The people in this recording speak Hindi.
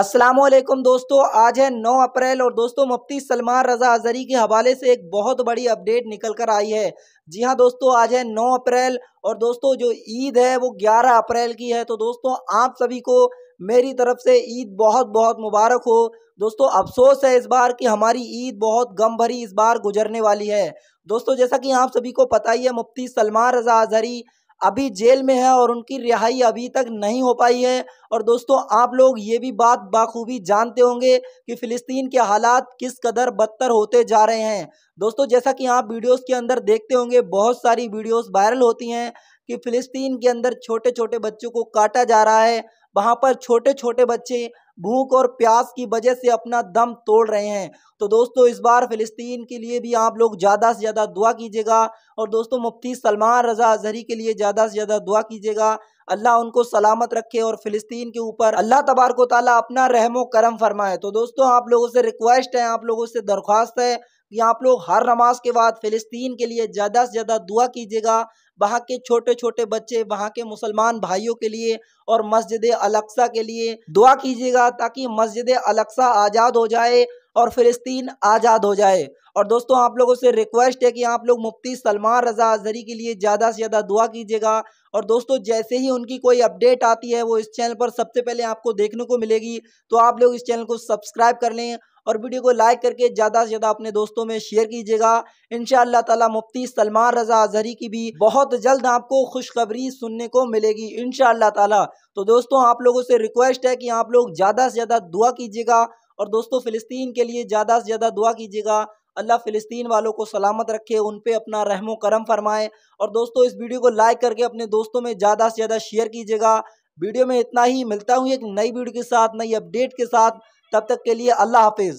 असलम दोस्तों आज है 9 अप्रैल और दोस्तों मुफ्ती सलमान रजा अजहरी के हवाले से एक बहुत बड़ी अपडेट निकल कर आई है जी हाँ दोस्तों आज है 9 अप्रैल और दोस्तों जो ईद है वो 11 अप्रैल की है तो दोस्तों आप सभी को मेरी तरफ से ईद बहुत बहुत मुबारक हो दोस्तों अफसोस है इस बार कि हमारी ईद बहुत गम भरी इस बार गुजरने वाली है दोस्तों जैसा कि आप सभी को पता ही है मुफ्ती सलमान रजा अजहरी अभी जेल में है और उनकी रिहाई अभी तक नहीं हो पाई है और दोस्तों आप लोग ये भी बात बाखूबी जानते होंगे कि फ़िलिस्तीन के हालात किस कदर बदतर होते जा रहे हैं दोस्तों जैसा कि आप वीडियोस के अंदर देखते होंगे बहुत सारी वीडियोस वायरल होती हैं कि फ़िलिस्तीन के अंदर छोटे छोटे बच्चों को काटा जा रहा है वहाँ पर छोटे छोटे बच्चे भूख और प्यास की वजह से अपना दम तोड़ रहे हैं तो दोस्तों इस बार फ़िलिस्तीन के लिए भी आप लोग ज़्यादा से ज़्यादा दुआ कीजिएगा और दोस्तों मुफ्ती सलमान रजा अजहरी के लिए ज़्यादा से ज़्यादा दुआ कीजिएगा अल्लाह उनको सलामत रखे और फ़िलिस्तीन के ऊपर अल्लाह तबारक ताली अपना रहमो करम फरमाए तो दोस्तों आप लोगों से रिक्वेस्ट है आप लोगों से दरख्वास्त है कि आप लोग हर नमाज के बाद फ़िलिस्तीन के लिए ज़्यादा से ज़्यादा दुआ कीजिएगा वहाँ के छोटे छोटे बच्चे वहाँ के मुसलमान भाइयों के लिए और मस्जिद अलक्सा के लिए दुआ कीजिएगा ताकि मस्जिद अलक्सा आज़ाद हो जाए और फ़िलिस्तीन आज़ाद हो जाए और दोस्तों आप लोगों से रिक्वेस्ट है कि आप लोग मुफ्ती सलमान रजा अजहरी के लिए ज़्यादा से ज़्यादा दुआ कीजिएगा और दोस्तों जैसे ही उनकी कोई अपडेट आती है वो इस चैनल पर सबसे पहले आपको देखने को मिलेगी तो आप लोग इस चैनल को सब्सक्राइब कर लें और वीडियो को लाइक करके ज़्यादा से ज़्यादा अपने दोस्तों में शेयर कीजिएगा इन ताला मुफ्ती सलमान रजा अजहरी की भी बहुत जल्द आपको खुशखबरी सुनने को मिलेगी इन ताला तो दोस्तों आप लोगों से रिक्वेस्ट है कि आप लोग ज़्यादा से ज़्यादा दुआ कीजिएगा और दोस्तों फ़िलिस्तीन के लिए ज़्यादा से ज़्यादा दुआ कीजिएगा अल्लाह फ़िलिस्तीन वालों को सलामत रखे उन पर अपना रहमो करम फरमाए और दोस्तों इस वीडियो को लाइक करके अपने दोस्तों में ज़्यादा से ज़्यादा शेयर कीजिएगा वीडियो में इतना ही मिलता हूँ एक नई वीडियो के साथ नई अपडेट के साथ तब तक के लिए अल्लाह हाफिज़